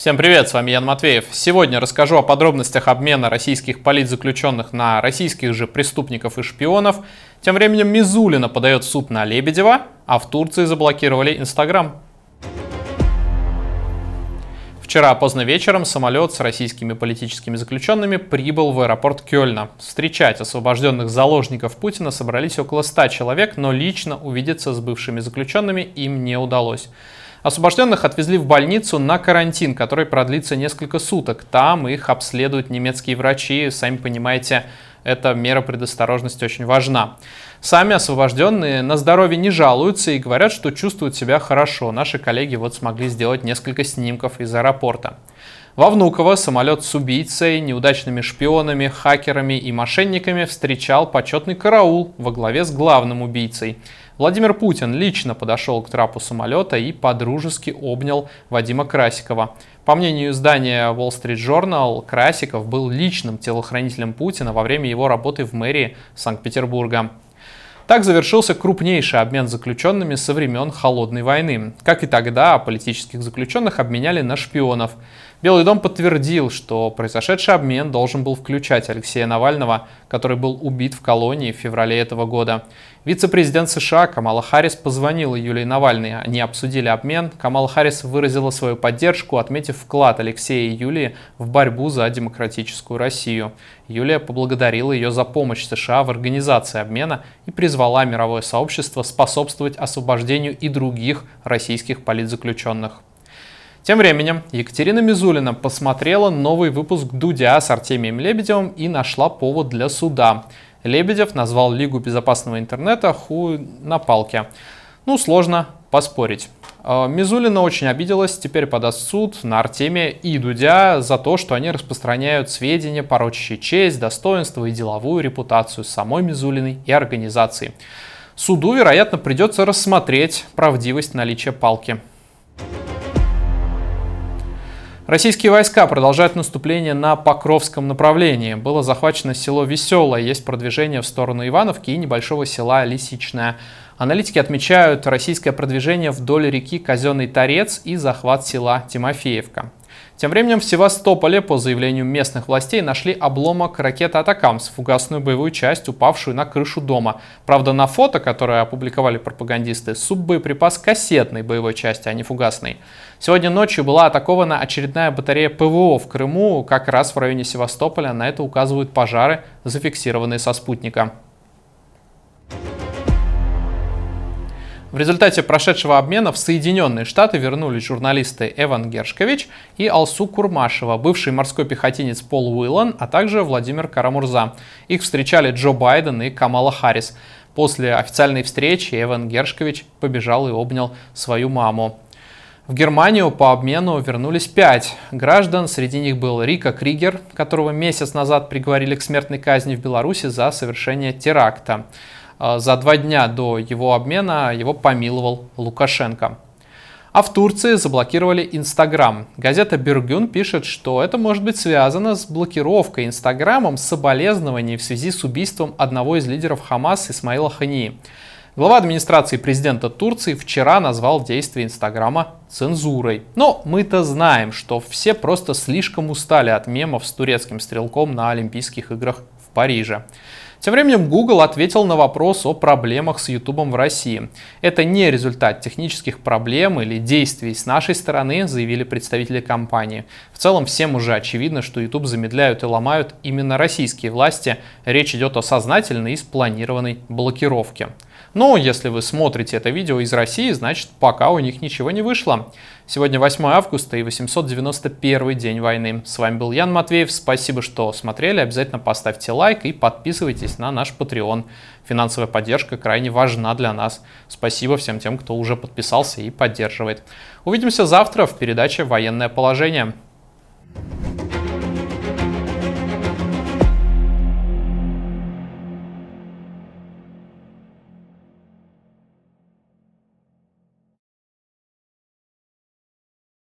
Всем привет, с вами Ян Матвеев. Сегодня расскажу о подробностях обмена российских политзаключенных на российских же преступников и шпионов. Тем временем Мизулина подает в суд на Лебедева, а в Турции заблокировали Инстаграм. Вчера поздно вечером самолет с российскими политическими заключенными прибыл в аэропорт Кёльна. Встречать освобожденных заложников Путина собрались около 100 человек, но лично увидеться с бывшими заключенными им не удалось. Освобожденных отвезли в больницу на карантин, который продлится несколько суток. Там их обследуют немецкие врачи, сами понимаете, эта мера предосторожности очень важна. Сами освобожденные на здоровье не жалуются и говорят, что чувствуют себя хорошо. Наши коллеги вот смогли сделать несколько снимков из аэропорта. Во Внуково самолет с убийцей, неудачными шпионами, хакерами и мошенниками встречал почетный караул во главе с главным убийцей. Владимир Путин лично подошел к трапу самолета и подружески обнял Вадима Красикова. По мнению издания Wall Street Journal, Красиков был личным телохранителем Путина во время его работы в мэрии Санкт-Петербурга. Так завершился крупнейший обмен заключенными со времен Холодной войны. Как и тогда, политических заключенных обменяли на шпионов. Белый дом подтвердил, что произошедший обмен должен был включать Алексея Навального, который был убит в колонии в феврале этого года. Вице-президент США Камала Харрис позвонила Юлии Навальной. Они обсудили обмен. Камала Харрис выразила свою поддержку, отметив вклад Алексея и Юлии в борьбу за демократическую Россию. Юлия поблагодарила ее за помощь США в организации обмена и призвала мировое сообщество способствовать освобождению и других российских политзаключенных. Тем временем Екатерина Мизулина посмотрела новый выпуск «Дудя» с Артемием Лебедевым и нашла повод для суда. Лебедев назвал Лигу безопасного интернета «ху на палке». Ну, сложно поспорить. А, Мизулина очень обиделась, теперь подаст суд на Артемия и Дудя за то, что они распространяют сведения, порочащие честь, достоинство и деловую репутацию самой Мизулиной и организации. Суду, вероятно, придется рассмотреть правдивость наличия палки. Российские войска продолжают наступление на Покровском направлении. Было захвачено село Веселое, есть продвижение в сторону Ивановки и небольшого села Лисичное. Аналитики отмечают российское продвижение вдоль реки Казенный Торец и захват села Тимофеевка. Тем временем в Севастополе, по заявлению местных властей, нашли обломок ракеты «Атакамс» — фугасную боевую часть, упавшую на крышу дома. Правда, на фото, которое опубликовали пропагандисты, суббоеприпас кассетной боевой части, а не фугасной. Сегодня ночью была атакована очередная батарея ПВО в Крыму, как раз в районе Севастополя. На это указывают пожары, зафиксированные со спутника. В результате прошедшего обмена в Соединенные Штаты вернулись журналисты Эван Гершкович и Алсу Курмашева, бывший морской пехотинец Пол Уиллан, а также Владимир Карамурза. Их встречали Джо Байден и Камала Харрис. После официальной встречи Эван Гершкович побежал и обнял свою маму. В Германию по обмену вернулись пять граждан. Среди них был Рика Кригер, которого месяц назад приговорили к смертной казни в Беларуси за совершение теракта. А, за два дня до его обмена его помиловал Лукашенко. А в Турции заблокировали Инстаграм. Газета «Бергюн» пишет, что это может быть связано с блокировкой Инстаграмом соболезнований в связи с убийством одного из лидеров Хамас Исмаила Хани. Глава администрации президента Турции вчера назвал действие Инстаграма цензурой. Но мы-то знаем, что все просто слишком устали от мемов с турецким стрелком на Олимпийских играх в Париже. Тем временем Google ответил на вопрос о проблемах с YouTube в России. Это не результат технических проблем или действий с нашей стороны, заявили представители компании. В целом всем уже очевидно, что YouTube замедляют и ломают именно российские власти. Речь идет о сознательной и спланированной блокировке. Но ну, если вы смотрите это видео из России, значит пока у них ничего не вышло. Сегодня 8 августа и 891 день войны. С вами был Ян Матвеев, спасибо, что смотрели. Обязательно поставьте лайк и подписывайтесь на наш Patreon. Финансовая поддержка крайне важна для нас. Спасибо всем тем, кто уже подписался и поддерживает. Увидимся завтра в передаче «Военное положение».